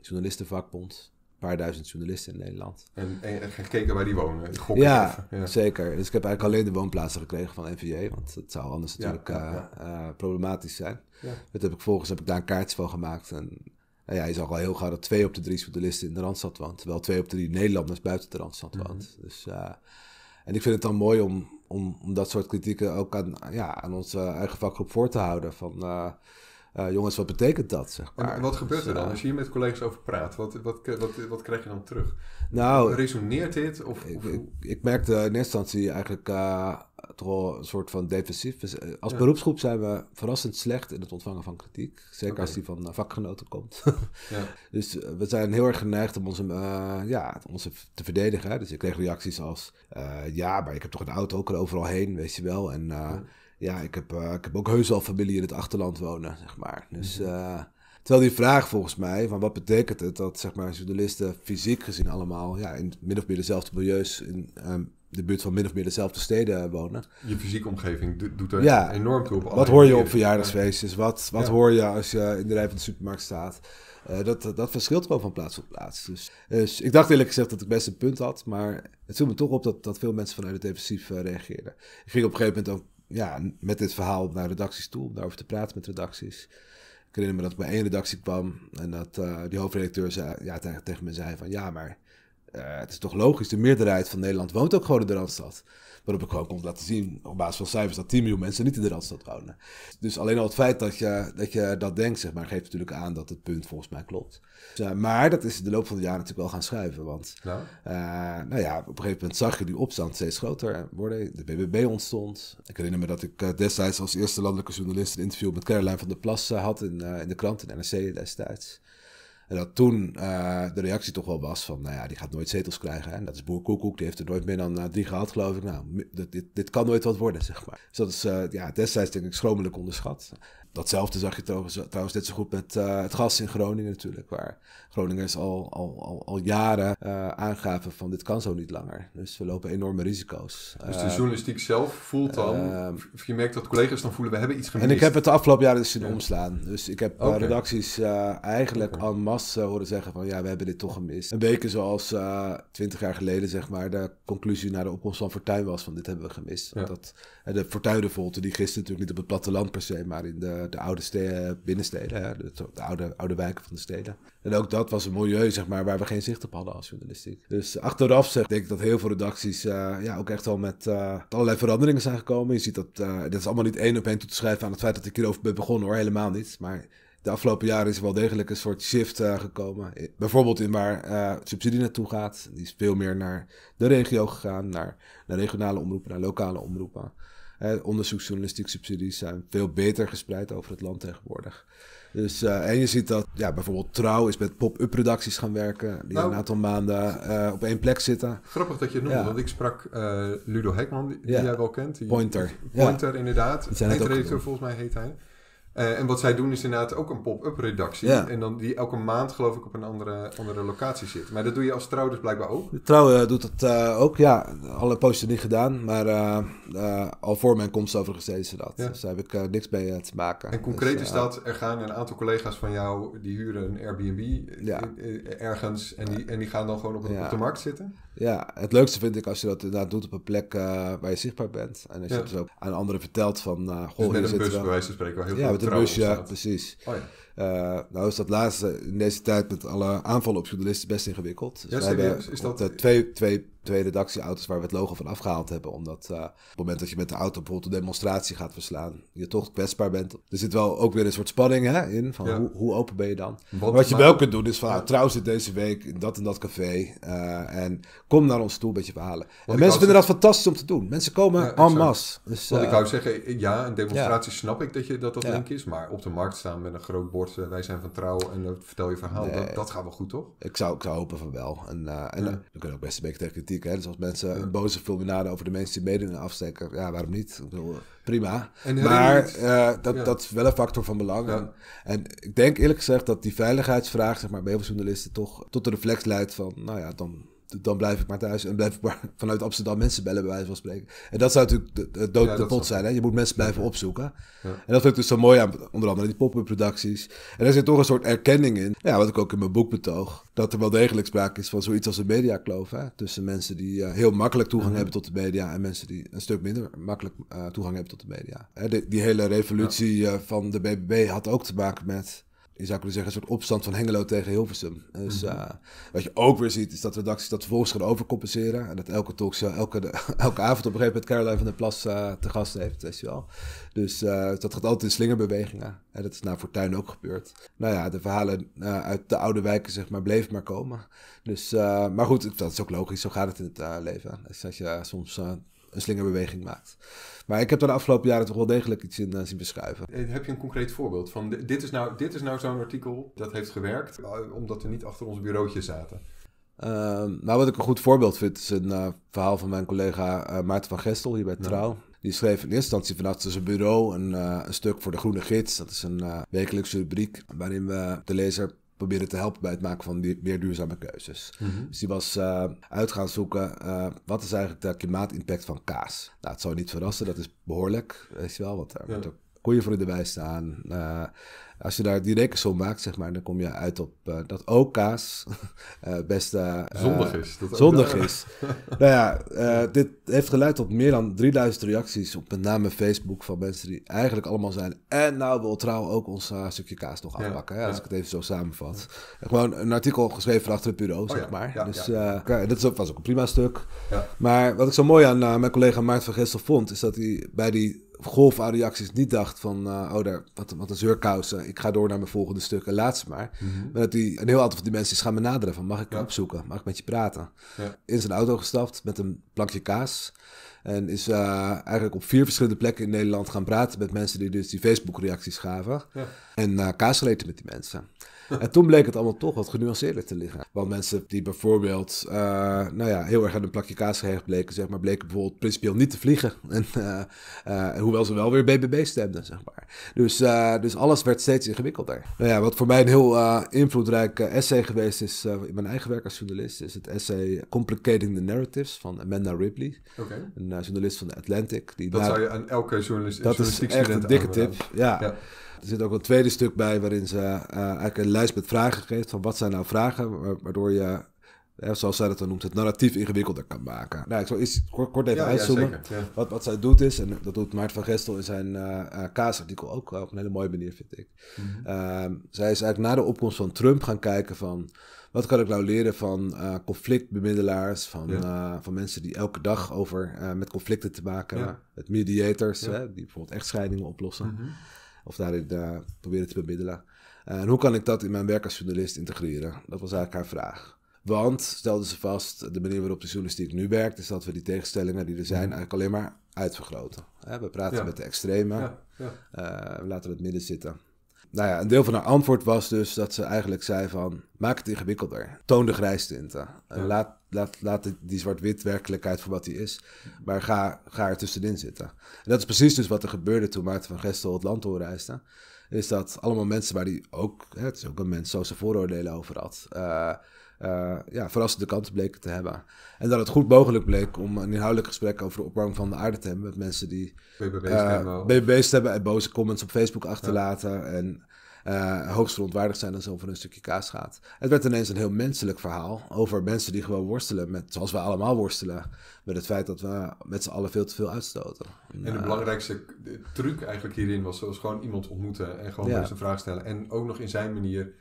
journalistenvakbond een paar duizend journalisten in Nederland. En, en gekeken waar die wonen. Ja, ja, zeker. Dus ik heb eigenlijk alleen de woonplaatsen gekregen van NVJ, want het zou anders natuurlijk problematisch zijn. Dat heb ik volgens heb ik daar een kaartje van gemaakt en nou ja, hij zag al heel gauw dat twee op de drie specialisten in de Randstad woont. Terwijl twee op de drie Nederlanders buiten de Randstad mhm. woont. Dus, eh, en ik vind het dan mooi om, om, om dat soort kritieken ook aan, ja, aan onze eigen vakgroep voor te houden. Van, eh, eh, jongens, wat betekent dat? Zeg maar. En wat gebeurt er dan? Dus, als je hier eh, met collega's over praat, wat, wat, wat, wat krijg je dan terug? Nou, Resoneert dit? Of, ik, Ik, merkte in eerste instantie eigenlijk eh, toch wel een soort van defensief. Dus, als beroepsgroep zijn we verrassend slecht in het ontvangen van kritiek. Zeker als die van vakgenoten komt. ja. Dus we zijn heel erg geneigd om ons ja, te verdedigen. Dus ik kreeg reacties als: ja, maar ik heb toch een auto, ook er overal heen, weet je wel. En ja, ik heb, eh, ik heb ook heus al familie in het achterland wonen, zeg maar. Dus, uh, terwijl die vraag volgens mij, van wat betekent het dat zeg maar, journalisten fysiek gezien allemaal ja, in min of meer dezelfde milieus, in ehm, de buurt van min of meer dezelfde steden wonen. Je fysieke omgeving doet er ja, enorm toe op. Wat hoor je op verjaardagsfeestjes? Wat, wat hoor je als je in de rij van de supermarkt staat? Eh, dat, dat verschilt gewoon van plaats tot plaats. Dus, dus, ik dacht eerlijk gezegd dat ik best een punt had. Maar het viel me toch op dat, dat veel mensen vanuit het defensief uh, reageerden. Ik ging op een gegeven moment ook ja, met dit verhaal naar redacties toe, om daarover te praten met redacties. Ik herinner me dat ik bij één redactie kwam en dat eh, die hoofdredacteur zei, ja, tegen me zei van ja, maar eh, het is toch logisch, de meerderheid van Nederland woont ook gewoon in de Randstad. Waarop ik gewoon kon laten zien, op basis van cijfers, dat 10 miljoen mensen niet in de Randstad wonen. Dus alleen al het feit dat je dat, je dat denkt, zeg maar, geeft natuurlijk aan dat het punt volgens mij klopt. Dus, eh, maar dat is de loop van de jaren natuurlijk wel gaan schuiven. Want eh, nou ja, op een gegeven moment zag je die opstand steeds groter worden. De BBB ontstond. Ik herinner me dat ik destijds als eerste landelijke journalist een interview met Caroline van der Plas had in, in de krant, in NRC destijds. En dat toen eh, de reactie toch wel was van, nou ja, die gaat nooit zetels krijgen. En dat is Boer Koekoek, die heeft er nooit meer dan uh, drie gehad, geloof ik. Nou, dit, dit, kan nooit wat worden, zeg maar. Dus dat is eh, ja, destijds denk ik schromelijk onderschat. Datzelfde zag je trouwens, net zo goed met eh, het gas in Groningen natuurlijk. Waar Groningers al, al, al, al jaren eh, aangaven van dit kan zo niet langer. Dus we lopen enorme risico's. Dus de journalistiek zelf voelt dan, ehm, of je merkt dat collega's dan voelen we hebben iets gemist. En ik heb het de afgelopen jaren dus zien ja. omslaan. Dus ik heb eh, redacties eigenlijk okay. en masse horen zeggen van ja we hebben dit toch gemist. Een beetje zoals twintig jaar geleden zeg maar de conclusie naar de opkomst van Fortuin was van dit hebben we gemist. Ja. Dat, de fortuin die gisteren natuurlijk niet op het platteland per se maar in de eh, de oude steden, binnensteden, de, de, oude, oude wijken van de steden. En ook dat was een milieu zeg maar, waar we geen zicht op hadden als journalistiek. Dus achteraf zeg, denk ik dat heel veel redacties eh, ja, ook echt wel met eh, allerlei veranderingen zijn gekomen. Je ziet dat, dit is allemaal niet één op één toe te schrijven aan het feit dat ik hierover ben begonnen hoor, helemaal niet. Maar de afgelopen jaren is er wel degelijk een soort shift gekomen. Bijvoorbeeld in waar subsidie naartoe gaat. Die is veel meer naar de regio gegaan, naar, naar regionale omroepen, naar lokale omroepen. Eh, onderzoeksjournalistiek subsidies zijn veel beter gespreid over het land tegenwoordig. Dus, eh, en je ziet dat ja, bijvoorbeeld Trouw is met pop-up redacties gaan werken. Die nou. een aantal maanden eh, op één plek zitten. Grappig dat je het noemde, want ik sprak eh, Ludo Hekman, die, jij wel kent. Die, Pointer. Pointer, ja. inderdaad. Eindredacteur volgens mij heet hij. Eh, en wat zij doen is inderdaad ook een pop-up redactie. En dan die elke maand geloof ik op een andere, locatie zit. Maar dat doe je als trouw dus blijkbaar ook. De trouw eh, doet dat eh, ook, ja. Alle posten niet gedaan, maar al voor mijn komst overigens ze dat. Dus daar heb ik niks mee te maken. En concreet dus, is dat, er gaan een aantal collega's van jou, die huren een Airbnb ergens. En, die, en die gaan dan gewoon op, de markt zitten. Ja, het leukste vind ik als je dat inderdaad doet op een plek waar je zichtbaar bent. En als je dus ook aan anderen vertelt van... goh, dus met een bus, bij spreken, We heel veel Trollenbus, ja, precies. Oh, eh, nou is dat laatste in deze tijd met alle aanvallen op journalisten best ingewikkeld. Dus ja, is dat... Eh, twee, twee twee redactieauto's waar we het logo van afgehaald hebben. Omdat eh, op het moment dat je met de auto bijvoorbeeld een demonstratie gaat verslaan, je toch kwetsbaar bent. Er zit wel ook weer een soort spanning hè, in, van hoe, hoe, open ben je dan? Wat, je wel kunt doen is van, ja. Ah, trouwens dit deze week in dat en dat café. Eh, en kom naar ons toe een beetje verhalen. en mensen vinden dat fantastisch om te doen. Mensen komen ja, en masse. Dus, wat ik zou eh, zeggen, ja, een demonstratie snap ik dat je, dat, dat link is. Maar op de markt staan met een groot bord, wij zijn van trouw en vertel je verhaal. Dat, gaat wel goed, toch? Ik zou, ik zou hopen van wel. En, en we kunnen ook best een beetje tegen politiek. Hè? Dus als mensen een boze fulminade over de mensen die en afsteken, ja, waarom niet? Eh, prima. maar eh, dat, dat is wel een factor van belang. En, en, ik denk eerlijk gezegd dat die veiligheidsvraag zeg maar, bij heel veel journalisten toch tot de reflex leidt van, nou ja, dan dan blijf ik maar thuis en blijf ik maar vanuit Amsterdam mensen bellen, bij wijze van spreken. En dat zou natuurlijk de, dood ja, zijn. Hè? Je moet mensen blijven opzoeken. En dat vind ik dus zo mooi aan onder andere die pop-up En er zit toch een soort erkenning in, ja, wat ik ook in mijn boek betoog, dat er wel degelijk sprake is van zoiets als een mediakloof. Hè? Tussen mensen die eh, heel makkelijk toegang hebben tot de media en mensen die een stuk minder makkelijk eh, toegang hebben tot de media. Hè, die hele revolutie eh, van de BBB had ook te maken met je zou kunnen zeggen, een soort opstand van Hengelo tegen Hilversum. Dus mhm. eh, wat je ook weer ziet, is dat redacties dat vervolgens gaan overcompenseren. En dat elke talkshow, elke, elke avond op een gegeven moment Caroline van der Plas eh, te gast heeft, weet je wel. Dus eh, dat gaat altijd in slingerbewegingen. En dat is na Fortuin ook gebeurd. Nou ja, de verhalen uit de oude wijken, zeg maar, bleven maar komen. Dus, maar goed, dat is ook logisch, zo gaat het in het leven. Dus als je soms een slingerbeweging maakt. Maar ik heb er de afgelopen jaren toch wel degelijk iets in uh, zien beschrijven. Eh, heb je een concreet voorbeeld van dit is nou, dit is nou zo'n artikel dat heeft gewerkt, eh, omdat we niet achter ons bureautje zaten? Ehm, nou, wat ik een goed voorbeeld vind, is een verhaal van mijn collega Maarten van Gestel hier bij ja. Trouw. Die schreef in eerste instantie vanaf zijn bureau een, een, stuk voor de Groene Gids. Dat is een wekelijkse rubriek waarin we de lezer proberen te helpen bij het maken van die, meer duurzame keuzes. Mhm. Dus die was uh, uit gaan zoeken, eh, wat is eigenlijk de klimaatimpact van kaas? Nou, het zou niet verrassen, dat is behoorlijk, weet je wel, want daar ja. ook koeien voor je erbij staan. Eh, als je daar die rekensom maakt, zeg maar, dan kom je uit op eh, dat ook kaas eh, best... Uh, zondig is. zondig is. nou ja, dit heeft geleid tot meer dan 3000 reacties op met name Facebook van mensen die eigenlijk allemaal zijn... en nou wil trouw ook ons stukje kaas nog aanpakken, ja, als ik het even zo samenvat. Gewoon een artikel geschreven van achter het bureau, oh zeg maar. dus dat was ook een prima stuk. Maar wat ik zo mooi aan mijn collega Maart van Gestel vond, is dat hij bij die golf aan reacties niet dacht van... oh, daar, wat, wat een zeurkousen ik ga door naar mijn volgende stuk. laatste maar. Mm Maar dat een heel aantal van die mensen is gaan benaderen van mag ik je opzoeken, mag ik met je praten. In zijn auto gestapt met een plakje kaas. En is eh, eigenlijk op vier verschillende plekken in Nederland gaan praten met mensen die dus die Facebook-reacties gaven. En uh, kaas met die mensen en toen bleek het allemaal toch wat genuanceerder te liggen. Want mensen die bijvoorbeeld eh, nou ja, heel erg aan een plakje kaas gehecht bleken, zeg maar, bleken bijvoorbeeld principieel niet te vliegen. En, eh, eh, hoewel ze wel weer BBB stemden, zeg maar. Dus, dus alles werd steeds ingewikkelder. Nou ja, wat voor mij een heel invloedrijk essay geweest is in mijn eigen werk als journalist, is het essay Complicating the Narratives van Amanda Ripley. Een journalist van The Atlantic. Die dat zou je aan elke journalist, journalistiek Dat is echt een dikke tip, ja. Er zit ook een tweede stuk bij waarin ze eh, eigenlijk een lijst met vragen geeft van wat zijn nou vragen, waardoor je zoals zij dat dan noemt, het narratief ingewikkelder kan maken. Nou, ik zal eens kort, kort even ja, uitzoomen. Wat, wat zij doet is, en dat doet Maart van Gestel in zijn uh, kaasartikel ook op een hele mooie manier, vind ik. Mm zij is eigenlijk na de opkomst van Trump gaan kijken van... Wat kan ik nou leren van uh, conflictbemiddelaars, van, van mensen die elke dag over met conflicten te maken hebben, met mediators, hè, die bijvoorbeeld echtscheidingen oplossen. Mhm of daarin uh, proberen te bemiddelen. Eh, en hoe kan ik dat in mijn werk als journalist integreren? Dat was eigenlijk haar vraag. Want, stelden ze vast, de manier waarop de journalistiek nu werkt, is dat we die tegenstellingen die er zijn mhm. eigenlijk alleen maar uitvergroten. Eh, we praten met de extremen, ja. Ja. Eh, we laten het midden zitten. Nou ja, een deel van haar antwoord was dus dat ze eigenlijk zei van... maak het ingewikkelder. Toon de grijstinten. tinten, eh, Laat, laat, laat die zwart-wit werkelijkheid voor wat die is. Maar ga, ga er tussenin zitten. En dat is precies dus wat er gebeurde toen Maarten van Gestel het land doorreisde is dat allemaal mensen waar die ook, hè, het is ook een mens, zoals ze vooroordelen over had, uh, uh, ja, verrassende kanten bleken te hebben. En dat het goed mogelijk bleek om een inhoudelijk gesprek over de opwarming van de aarde te hebben met mensen die BBB's, eh, hebben en boze comments op Facebook achterlaten. En uh, eh, hoogst verontwaardigd zijn als het over een stukje kaas gaat. Het werd ineens een heel menselijk verhaal over mensen die gewoon worstelen, met, zoals we allemaal worstelen, met het feit dat we met z'n allen veel te veel uitstoten. En de eh, belangrijkste truc eigenlijk hierin was, gewoon iemand ontmoeten en gewoon zijn vraag stellen. En ook nog in zijn manier,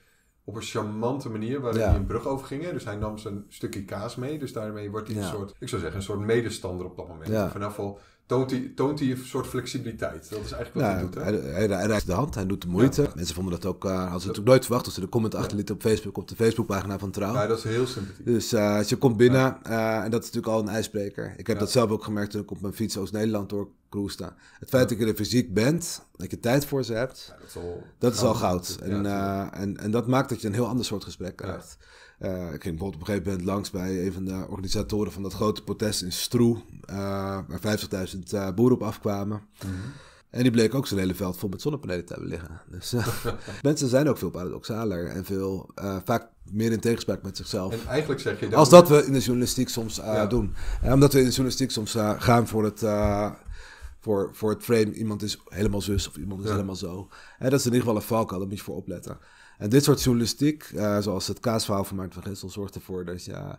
op een charmante manier, waarin die hij een brug over ging. Dus hij nam zijn stukje kaas mee, dus daarmee wordt hij een soort, ik zou zeggen, een soort medestander op dat moment. Vanaf al toont hij, toont een soort flexibiliteit. Dat is eigenlijk wat hij doet. Hè? Hij, hij, de hand, hij doet de moeite. Mensen vonden dat ook, eh, hadden ze natuurlijk nooit verwacht als ze de comment achterlieten op Facebook, op de Facebookpagina van Trouw. Ja, dat is heel sympathiek. Dus uh, als je komt binnen, eh, en dat is natuurlijk al een ijsbreker. Ik heb dat zelf ook gemerkt toen ik op mijn fiets Oost-Nederland door cruise Het feit dat je er fysiek bent, dat je tijd voor ze hebt, dat is al, dat goud. Is al goud. En, en, en dat maakt dat je een heel ander soort gesprek krijgt. Eh, ik ging bijvoorbeeld op een gegeven moment langs bij een van de organisatoren van dat grote protest in Stroe, eh, waar 50.000 eh, boeren op afkwamen. Mhm. En die bleek ook zijn hele veld vol met zonnepanelen te hebben liggen. Dus mensen zijn ook veel paradoxaler en veel, vaak meer in tegenspraak met zichzelf. En eigenlijk zeg je dat. Als dat we in de journalistiek soms doen. En omdat we in de journalistiek soms gaan voor het voor, voor het frame. Iemand is helemaal zus of iemand is helemaal zo. dat is in ieder geval een valkuil, daar moet je voor opletten. En dit soort journalistiek, eh, zoals het kaasverhaal van Maarten van Gessel, zorgt ervoor dat je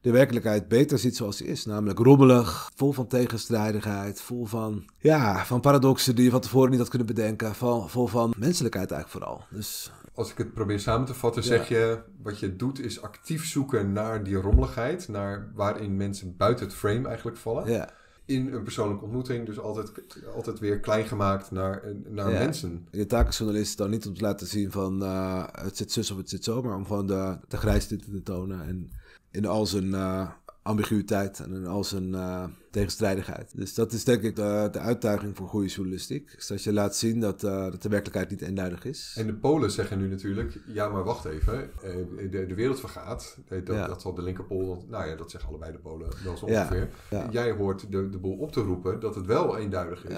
de werkelijkheid beter ziet zoals ze is. Namelijk rommelig, vol van tegenstrijdigheid, vol van, ja, van paradoxen die je van tevoren niet had kunnen bedenken. Vol, vol van menselijkheid eigenlijk vooral. Dus, Als ik het probeer samen te vatten, zeg je wat je doet is actief zoeken naar die rommeligheid. Naar waarin mensen buiten het frame eigenlijk vallen. Ja in een persoonlijke ontmoeting. Dus altijd, altijd weer klein gemaakt naar, naar mensen. Je taak als journalist is dan niet om te laten zien van eh, het zit zus of het zit zo, maar om gewoon de, de grijs te tonen. En in al zijn eh, ambiguïteit en in al zijn eh, tegenstrijdigheid. Dus dat is denk ik de, de uitdaging voor goede journalistiek. Is dat je laat zien dat, eh, de werkelijkheid niet eenduidig is. En de Polen zeggen nu natuurlijk, ja maar wacht even, eh, de, de wereld vergaat. Eh, dat, dat zal de linkerpool, nou ja, dat zeggen allebei de Polen wel zo ongeveer. Jij hoort de, de boel op te roepen dat het wel eenduidig is,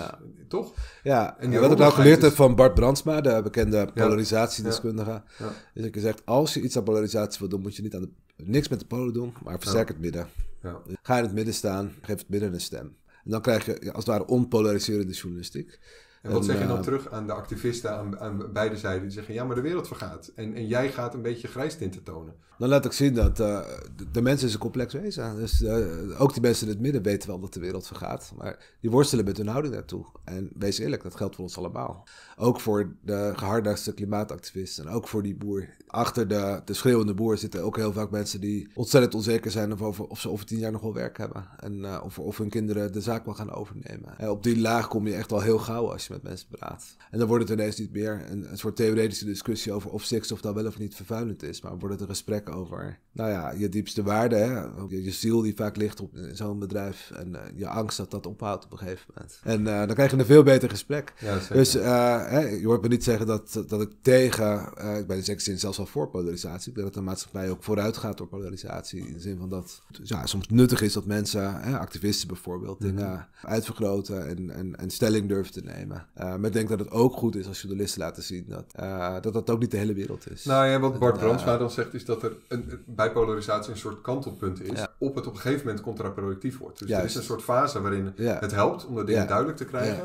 toch? Ja, en, wat ik nou geleerd heb van Bart Brandsma, de bekende polarisatiedeskundige, is dat ik gezegd, als je iets aan polarisatie wil doen, moet je niet aan de, niks met de Polen doen, maar versterk het midden. Ja. Ga in het midden staan, geef het midden een stem. En dan krijg je als het ware onpolariserende journalistiek. En wat zeg je dan eh, terug aan de activisten aan, aan, beide zijden die zeggen: ja, maar de wereld vergaat. En, en jij gaat een beetje grijs tinten tonen. Dan laat ik zien dat eh, de, de mens is een complex wezen. Dus eh, ook die mensen in het midden weten wel dat de wereld vergaat. Maar die worstelen met hun houding daartoe. En wees eerlijk, dat geldt voor ons allemaal. Ook voor de gehardigste klimaatactivisten en ook voor die boer. Achter de, de schreeuwende boer zitten ook heel vaak mensen die ontzettend onzeker zijn of, over, of ze over tien jaar nog wel werk hebben. En of, of hun kinderen de zaak wel gaan overnemen. En op die laag kom je echt wel heel gauw als je met mensen praat. En dan wordt het ineens niet meer een, een soort theoretische discussie over of stikstof dan wel of niet vervuilend is. Maar wordt het een gesprek over, nou ja, je diepste waarde, Je, ziel die vaak ligt op zo'n bedrijf en eh, je angst dat dat ophoudt op een gegeven moment. En eh, dan krijg je een veel beter gesprek. dus eh, je hoort me niet zeggen dat, dat ik tegen, ik ben in zekere zin zelfs al voor polarisatie. Ik denk dat de maatschappij ook vooruit gaat door polarisatie. In de zin van dat ja, soms nuttig is dat mensen, activisten bijvoorbeeld, mhm. dingen uitvergroten en, en stelling durven te nemen. Eh, maar ik denk dat het ook goed is als journalisten laten zien dat, eh, dat dat ook niet de hele wereld is. Nou ja, wat Bart eh, Brandsma dan zegt is dat er een, bij polarisatie een soort kantelpunt is. Op het op een gegeven moment contraproductief wordt. Dus er is een soort fase waarin het helpt om dat dingen duidelijk te krijgen.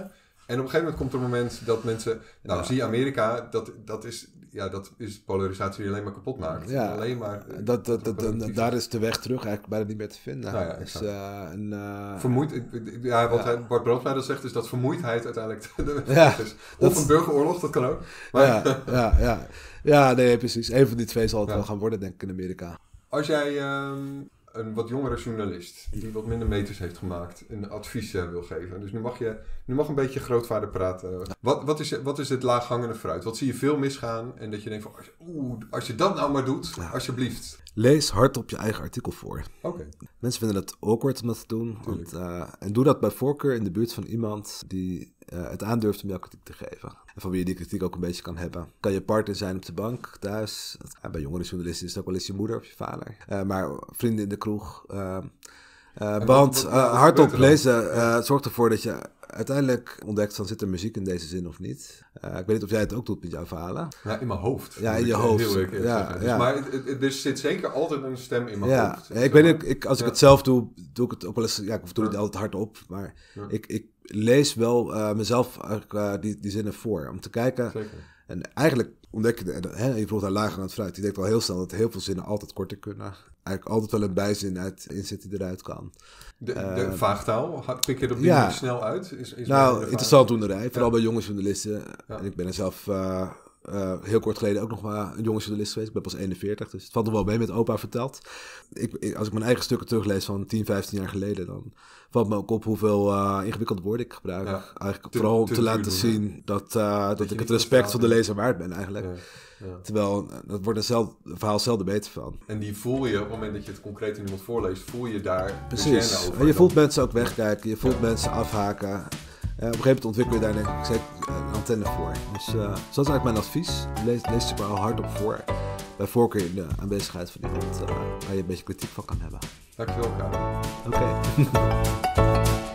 En op een gegeven moment komt er een moment dat mensen. Nou, zie Amerika, dat, dat is ja, dat is polarisatie die alleen maar kapot maakt. alleen maar, eh, dat, dat, dat, daar is de weg terug eigenlijk bijna niet meer te vinden. Nou ja, dus, eh, eh, Vermoeid, wat hij, Bart zegt is dat vermoeidheid uiteindelijk de weg is. Of een burgeroorlog, dat kan ook. Maar, ja, ja, ja. ja, nee, precies. Een van die twee zal het wel gaan worden, denk ik, in Amerika. Als jij ehm, een wat jongere journalist. Die wat minder meters heeft gemaakt. Een advies eh, wil geven. Dus nu mag je nu mag een beetje grootvader praten. Wat, wat, is, wat is het laaghangende fruit? Wat zie je veel misgaan? En dat je denkt van, oeh, als je dat nou maar doet, alsjeblieft. Lees hardop je eigen artikel voor. Oké. Mensen vinden het awkward om dat te doen. Eh, en doe dat bij voorkeur in de buurt van iemand die eh, het aandurft om jou kritiek te geven. En van wie je die kritiek ook een beetje kan hebben. Kan je partner zijn op de bank, thuis. Eh, bij jongere journalisten is het ook wel eens je moeder of je vader. maar vrienden in de kroeg. Uh, hard hardop lezen zorgt ervoor dat je uiteindelijk ontdekt van zit er muziek in deze zin of niet. Eh, ik weet niet of jij het ook doet met jouw verhalen. Ja, in mijn hoofd. Ja, in je hoofd. ja, dus, Maar er zit zeker altijd een stem in mijn hoofd. Ja, ik weet ik, als ik het zelf doe, doe ik het ook wel eens, ja, ik doe het altijd hardop, maar ik, ik lees wel uh, mezelf eh, die, die zinnen voor, om te kijken. Zeker. En eigenlijk ontdek En, hè, je bijvoorbeeld aan lager aan het fruit. Die denkt al heel snel dat heel veel zinnen altijd korter kunnen. Eigenlijk altijd wel een bijzin uit inzet die eruit kan. De, de eh, vaagtaal, pik je er op die snel uit? Is, is nou, interessant rij. Vooral bij jonge journalisten. En ik ben er zelf... Eh, uh, heel kort geleden ook nog maar een jonge journalist geweest. Ik ben pas 41, dus het valt er wel mee met opa verteld. Ik, als ik mijn eigen stukken teruglees van 10, 15 jaar geleden, dan valt me ook op hoeveel uh, ingewikkelde woorden ik gebruik. eigenlijk vooral om te, laten zien dat, eh, dat, dat ik het respect van de lezer waard ben eigenlijk. Terwijl, dat wordt een, zelf, verhaal zelden beter van. En die voel je, op het moment dat je het concreet in iemand voorleest, voel je daar Precies. over. En je voelt mensen ook wegkijken, je voelt mensen afhaken. Eh, op een gegeven moment ontwikkelen we daar een, antenne voor. Dus, eh, dus, dat is eigenlijk mijn advies. Lees, lees al hard op voor. Bij voorkeur in de aanwezigheid van iemand eh, waar je een beetje kritiek van kan hebben. Dankjewel, Karel. Oké.